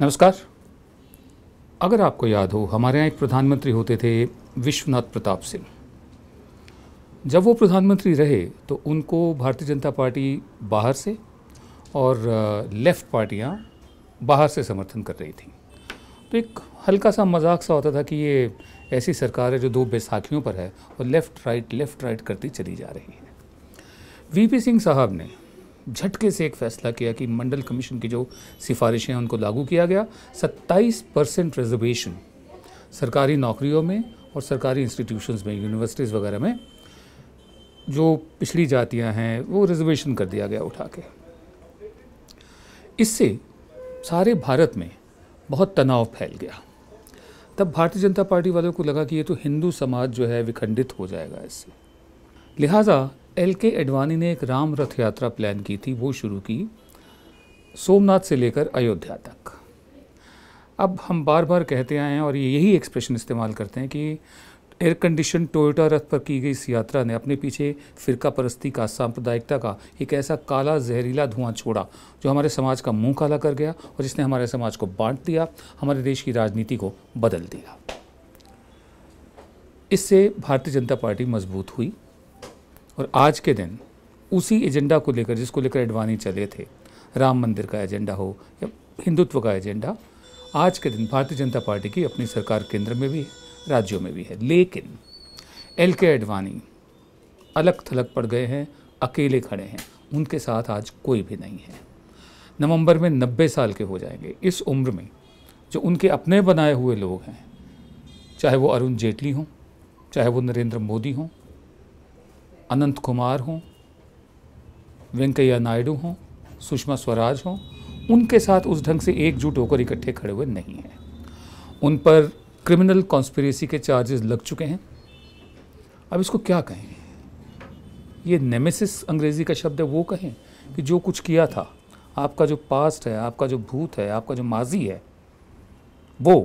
नमस्कार अगर आपको याद हो हमारे यहाँ एक प्रधानमंत्री होते थे विश्वनाथ प्रताप सिंह जब वो प्रधानमंत्री रहे तो उनको भारतीय जनता पार्टी बाहर से और लेफ़्ट पार्टियाँ बाहर से समर्थन कर रही थी तो एक हल्का सा मजाक सा होता था कि ये ऐसी सरकार है जो दो बैसाखियों पर है और लेफ़्ट राइट लेफ़्ट राइट करती चली जा रही है वीपी सिंह साहब ने झटके से एक फैसला किया कि मंडल कमीशन की जो सिफारिशें हैं उनको लागू किया गया 27 परसेंट रिजर्वेशन सरकारी नौकरियों में और सरकारी इंस्टीट्यूशंस में यूनिवर्सिटीज़ वगैरह में जो पिछड़ी जातियां हैं वो रिजर्वेशन कर दिया गया उठा के इससे सारे भारत में बहुत तनाव फैल गया तब भारतीय जनता पार्टी वालों को लगा कि ये तो हिंदू समाज जो है विखंडित हो जाएगा इससे लिहाजा एल के एडवानी ने एक राम रथ यात्रा प्लान की थी वो शुरू की सोमनाथ से लेकर अयोध्या तक अब हम बार बार कहते आए हैं और यही एक्सप्रेशन इस्तेमाल करते हैं कि एयर कंडीशन टोयोटा रथ पर की गई इस यात्रा ने अपने पीछे फिरका परस्ती का सांप्रदायिकता का एक ऐसा काला जहरीला धुआं छोड़ा जो हमारे समाज का मुंह काला कर गया और जिसने हमारे समाज को बांट दिया हमारे देश की राजनीति को बदल दिया इससे भारतीय जनता पार्टी मजबूत हुई और आज के दिन उसी एजेंडा को लेकर जिसको लेकर एडवानी चले थे राम मंदिर का एजेंडा हो या हिंदुत्व का एजेंडा आज के दिन भारतीय जनता पार्टी की अपनी सरकार केंद्र में भी है राज्यों में भी है लेकिन एल के अडवाणी अलग थलग पड़ गए हैं अकेले खड़े हैं उनके साथ आज कोई भी नहीं है नवंबर में 90 साल के हो जाएंगे इस उम्र में जो उनके अपने बनाए हुए लोग हैं चाहे वो अरुण जेटली हों चाहे वो नरेंद्र मोदी हों अनंत कुमार हों वेंकैया नायडू हों सुषमा स्वराज हों उनके साथ उस ढंग से एकजुट होकर इकट्ठे खड़े हुए नहीं हैं उन पर क्रिमिनल कॉन्स्पिरेसी के चार्जेस लग चुके हैं अब इसको क्या कहें ये नेमेसिस अंग्रेज़ी का शब्द है वो कहें कि जो कुछ किया था आपका जो पास्ट है आपका जो भूत है आपका जो माजी है वो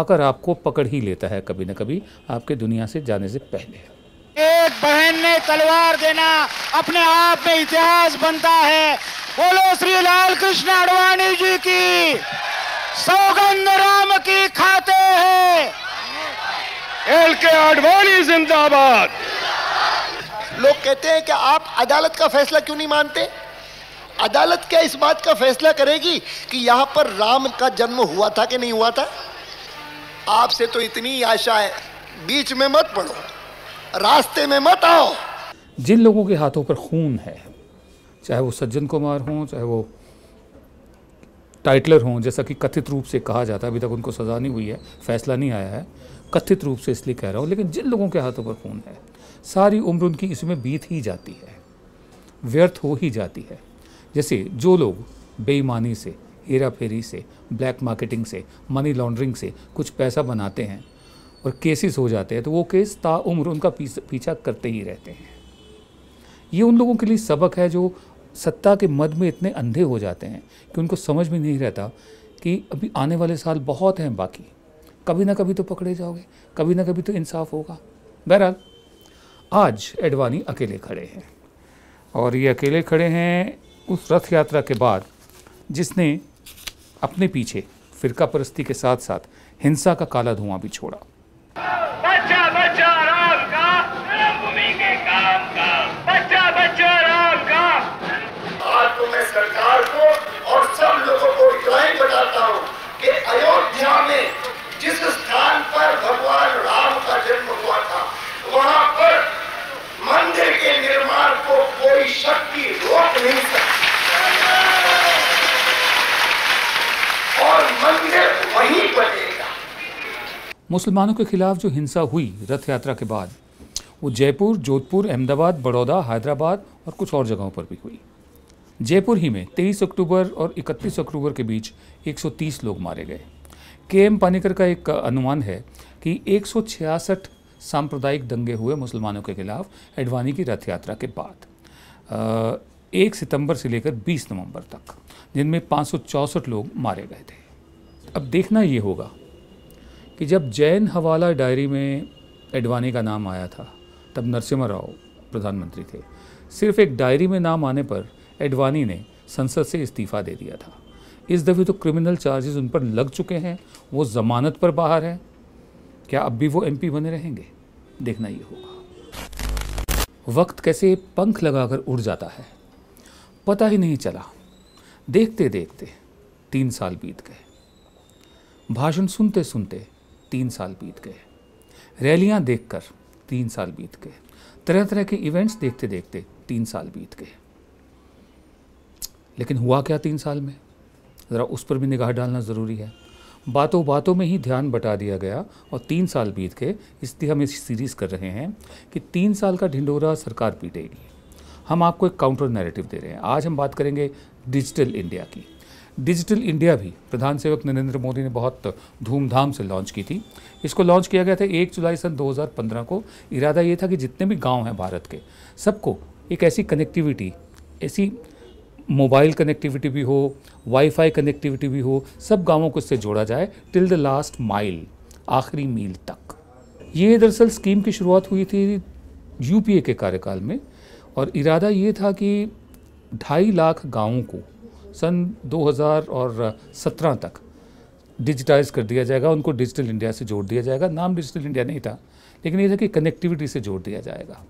आकर आपको पकड़ ही लेता है कभी ना कभी आपके दुनिया से जाने से पहले एक बहन ने तलवार देना अपने आप में इतिहास बनता है बोलो श्री लाल कृष्ण अडवाणी जी की सौगंध राम की खाते हैं एल के अडवाणी जिंदाबाद लोग कहते हैं कि आप अदालत का फैसला क्यों नहीं मानते अदालत क्या इस बात का फैसला करेगी कि यहाँ पर राम का जन्म हुआ था कि नहीं हुआ था आपसे तो इतनी आशा है बीच में मत पड़ो रास्ते में मत आओ जिन लोगों के हाथों पर खून है चाहे वो सज्जन कुमार हों चाहे वो टाइटलर हों जैसा कि कथित रूप से कहा जाता है अभी तक उनको सज़ा नहीं हुई है फैसला नहीं आया है कथित रूप से इसलिए कह रहा हूँ लेकिन जिन लोगों के हाथों पर खून है सारी उम्र उनकी इसमें बीत ही जाती है व्यर्थ हो ही जाती है जैसे जो लोग बेईमानी से हेरा फेरी से ब्लैक मार्केटिंग से मनी लॉन्ड्रिंग से कुछ पैसा बनाते हैं और केसेस हो जाते हैं तो वो केस ताउम्र उनका पीछा करते ही रहते हैं ये उन लोगों के लिए सबक है जो सत्ता के मद में इतने अंधे हो जाते हैं कि उनको समझ में नहीं रहता कि अभी आने वाले साल बहुत हैं बाकी कभी ना कभी तो पकड़े जाओगे कभी ना कभी तो इंसाफ होगा बहरहाल आज एडवानी अकेले खड़े हैं और ये अकेले खड़े हैं उस रथ यात्रा के बाद जिसने अपने पीछे फिरका परस्ती के साथ साथ हिंसा का काला धुआं भी छोड़ा Good job, good job. मुसलमानों के खिलाफ जो हिंसा हुई रथ यात्रा के बाद वो जयपुर जोधपुर अहमदाबाद बड़ौदा हैदराबाद और कुछ और जगहों पर भी हुई जयपुर ही में 23 अक्टूबर और 31 अक्टूबर के बीच 130 लोग मारे गए के एम पानीकर का एक अनुमान है कि 166 सांप्रदायिक दंगे हुए मुसलमानों के खिलाफ एडवानी की रथ यात्रा के बाद एक सितंबर से लेकर 20 नवंबर तक जिनमें पाँच लोग मारे गए थे अब देखना ये होगा कि जब जैन हवाला डायरी में एडवानी का नाम आया था तब नरसिम्हा राव प्रधानमंत्री थे सिर्फ एक डायरी में नाम आने पर एडवानी ने संसद से इस्तीफा दे दिया था इस दफे तो क्रिमिनल चार्जेस उन पर लग चुके हैं वो ज़मानत पर बाहर हैं क्या अब भी वो एम बने रहेंगे देखना ये होगा वक्त कैसे पंख लगाकर उड़ जाता है पता ही नहीं चला देखते देखते तीन साल बीत गए भाषण सुनते सुनते तीन साल बीत गए रैलियां देखकर तीन साल बीत गए तरह तरह के इवेंट्स देखते देखते तीन साल बीत गए लेकिन हुआ क्या तीन साल में ज़रा उस पर भी निगाह डालना ज़रूरी है बातों बातों में ही ध्यान बटा दिया गया और तीन साल बीत गए इसलिए हम इस सीरीज़ कर रहे हैं कि तीन साल का ढिंडोरा सरकार पीटेगी हम आपको एक काउंटर नैरेटिव दे रहे हैं आज हम बात करेंगे डिजिटल इंडिया की डिजिटल इंडिया भी प्रधान सेवक नरेंद्र मोदी ने बहुत धूमधाम से लॉन्च की थी इसको लॉन्च किया गया था एक जुलाई सन 2015 को इरादा ये था कि जितने भी गांव हैं भारत के सबको एक ऐसी कनेक्टिविटी ऐसी मोबाइल कनेक्टिविटी भी हो वाईफाई कनेक्टिविटी भी हो सब गांवों को इससे जोड़ा जाए टिल द लास्ट माइल आखिरी मील तक ये दरअसल स्कीम की शुरुआत हुई थी यूपीए के कार्यकाल में और इरादा ये था कि ढाई लाख गांवों को सन 2000 और 17 तक डिजिटाइज कर दिया जाएगा उनको डिजिटल इंडिया से जोड़ दिया जाएगा नाम डिजिटल इंडिया नहीं था लेकिन ये था कि कनेक्टिविटी से जोड़ दिया जाएगा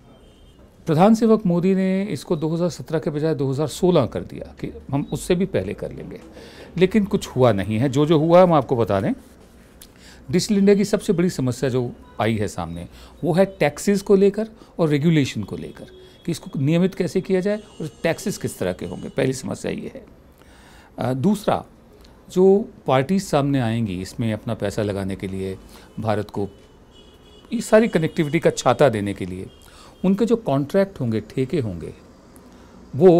प्रधान सेवक मोदी ने इसको 2017 के बजाय 2016 कर दिया कि हम उससे भी पहले कर लेंगे लेकिन कुछ हुआ नहीं है जो जो हुआ है हम आपको बता दें डिजिटल इंडिया की सबसे बड़ी समस्या जो आई है सामने वो है टैक्सेस को लेकर और रेगुलेशन को लेकर कि इसको नियमित कैसे किया जाए और टैक्सेस किस तरह के होंगे पहली समस्या ये है दूसरा जो पार्टीज सामने आएंगी इसमें अपना पैसा लगाने के लिए भारत को ये सारी कनेक्टिविटी का छाता देने के लिए उनके जो कॉन्ट्रैक्ट होंगे ठेके होंगे वो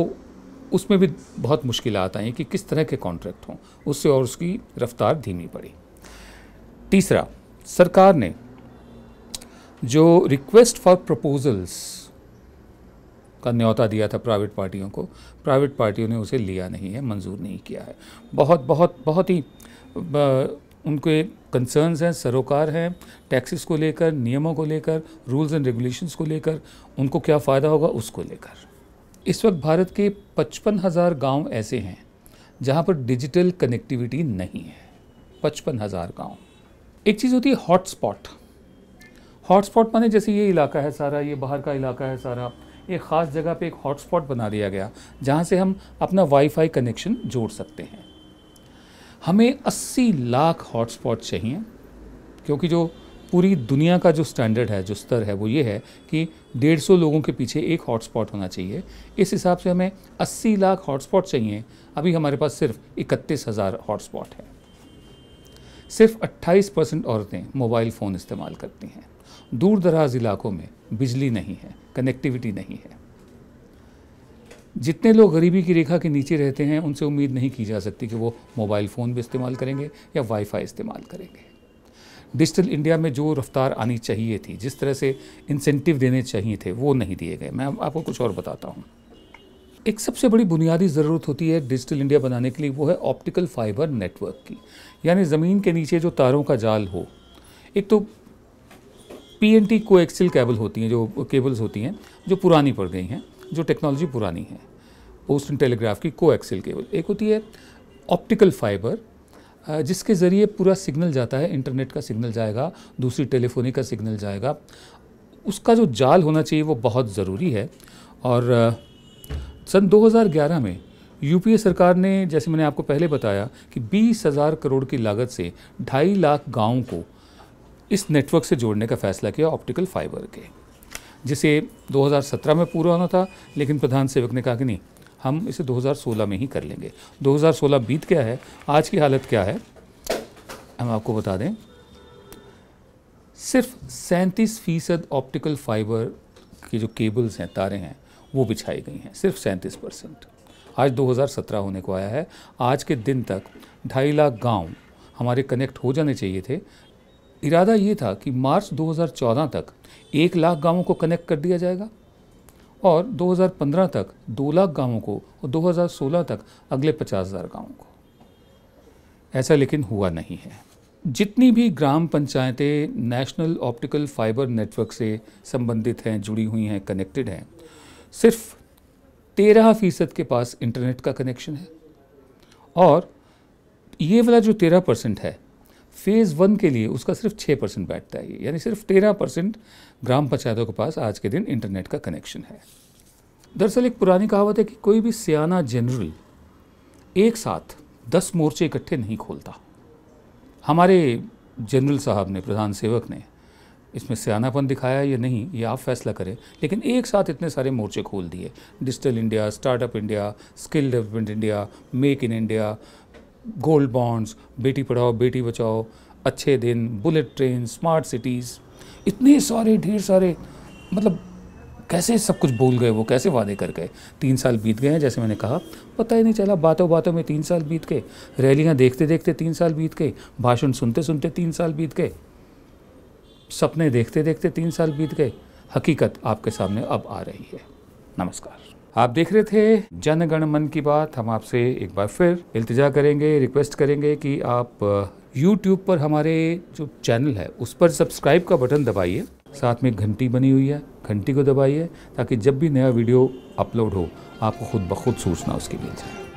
उसमें भी बहुत मुश्किल आई कि किस तरह के कॉन्ट्रैक्ट हों उससे और उसकी रफ्तार धीमी पड़ी तीसरा सरकार ने जो रिक्वेस्ट फॉर प्रपोजल्स का न्यौता दिया था प्राइवेट पार्टियों को प्राइवेट पार्टियों ने उसे लिया नहीं है मंजूर नहीं किया है बहुत बहुत बहुत ही उनके कंसर्न्स हैं सरोकार हैं टैक्सेस को लेकर नियमों को लेकर रूल्स एंड रेगुलेशंस को लेकर उनको क्या फ़ायदा होगा उसको लेकर इस वक्त भारत के पचपन हज़ार गाँव ऐसे हैं जहाँ पर डिजिटल कनेक्टिविटी नहीं है पचपन हज़ार गाँव एक चीज़ होती है हॉटस्पॉट हॉटस्पॉट माने जैसे ये इलाका है सारा ये बाहर का इलाका है सारा एक ख़ास जगह पे एक हॉटस्पॉट बना दिया गया जहाँ से हम अपना वाईफाई कनेक्शन जोड़ सकते हैं हमें 80 लाख हॉटस्पॉट चाहिए क्योंकि जो पूरी दुनिया का जो स्टैंडर्ड है जो स्तर है वो ये है कि 150 लोगों के पीछे एक हॉटस्पॉट होना चाहिए इस हिसाब से हमें 80 लाख हॉटस्पॉट चाहिए अभी हमारे पास सिर्फ इकतीस हज़ार हॉटस्पॉट है सिर्फ 28 परसेंट औरतें मोबाइल फ़ोन इस्तेमाल करती हैं दूर दराज इलाकों में बिजली नहीं है कनेक्टिविटी नहीं है जितने लोग गरीबी की रेखा के नीचे रहते हैं उनसे उम्मीद नहीं की जा सकती कि वो मोबाइल फ़ोन भी इस्तेमाल करेंगे या वाईफाई इस्तेमाल करेंगे डिजिटल इंडिया में जो रफ्तार आनी चाहिए थी जिस तरह से इंसेंटिव देने चाहिए थे वो नहीं दिए गए मैं आपको कुछ और बताता हूँ एक सबसे बड़ी बुनियादी ज़रूरत होती है डिजिटल इंडिया बनाने के लिए वो है ऑप्टिकल फाइबर नेटवर्क की यानी ज़मीन के नीचे जो तारों का जाल हो एक तो P N T coaxial cable होती हैं जो केबल्स होती हैं जो पुरानी पड़ गई हैं जो टेक्नोलॉजी पुरानी है पोस्ट एंड टेलीग्राफ की कोएक्सिल केबल एक होती है ऑप्टिकल फाइबर जिसके ज़रिए पूरा सिग्नल जाता है इंटरनेट का सिग्नल जाएगा दूसरी टेलीफोनी का सिग्नल जाएगा उसका जो जाल होना चाहिए वो बहुत ज़रूरी है और सन 2011 में यूपीए सरकार ने जैसे मैंने आपको पहले बताया कि बीस हज़ार करोड़ की लागत से ढाई लाख गाँव को इस नेटवर्क से जोड़ने का फैसला किया ऑप्टिकल फाइबर के जिसे 2017 में पूरा होना था लेकिन प्रधान सेवक ने कहा कि नहीं हम इसे 2016 में ही कर लेंगे 2016 बीत गया है आज की हालत क्या है हम आपको बता दें सिर्फ सैंतीस फीसद ऑप्टिकल फाइबर की जो केबल्स हैं तारें हैं वो बिछाई गई हैं सिर्फ सैंतीस परसेंट आज 2017 होने को आया है आज के दिन तक ढाई लाख गांव हमारे कनेक्ट हो जाने चाहिए थे इरादा ये था कि मार्च 2014 तक एक लाख गांवों को कनेक्ट कर दिया जाएगा और 2015 तक दो लाख गांवों को और 2016 तक अगले पचास हज़ार गाँवों को ऐसा लेकिन हुआ नहीं है जितनी भी ग्राम पंचायतें नेशनल ऑप्टिकल फाइबर नेटवर्क से संबंधित हैं जुड़ी हुई हैं कनेक्टेड हैं सिर्फ तेरह फीसद के पास इंटरनेट का कनेक्शन है और ये वाला जो तेरह परसेंट है फेज़ वन के लिए उसका सिर्फ छः परसेंट बैठता है यानी सिर्फ तेरह परसेंट ग्राम पंचायतों के पास आज के दिन इंटरनेट का कनेक्शन है दरअसल एक पुरानी कहावत है कि कोई भी सियाना जनरल एक साथ दस मोर्चे इकट्ठे नहीं खोलता हमारे जनरल साहब ने प्रधान सेवक ने इसमें सियानापन दिखाया या नहीं ये आप फैसला करें लेकिन एक साथ इतने सारे मोर्चे खोल दिए digital India startup India skill development India make in India gold bonds बेटी पढ़ाओ बेटी बचाओ अच्छे दिन बुलेट ट्रेन स्मार्ट सिटीज़ इतने सारे ढेर सारे मतलब कैसे सब कुछ भूल गए वो कैसे वादे कर गए तीन साल बीत गए हैं जैसे मैंने कहा पता ही नहीं चला बातों बातों में तीन साल बीत गए रैलियाँ देखते देखते तीन साल बीत गए भाषण सुनते सुनते तीन साल बीत गए सपने देखते देखते तीन साल बीत गए हकीकत आपके सामने अब आ रही है नमस्कार आप देख रहे थे जनगण मन की बात हम आपसे एक बार फिर इल्तजा करेंगे रिक्वेस्ट करेंगे कि आप यूट्यूब पर हमारे जो चैनल है उस पर सब्सक्राइब का बटन दबाइए साथ में घंटी बनी हुई है घंटी को दबाइए ताकि जब भी नया वीडियो अपलोड हो आपको खुद ब खुद सूचना उसके लिए जाए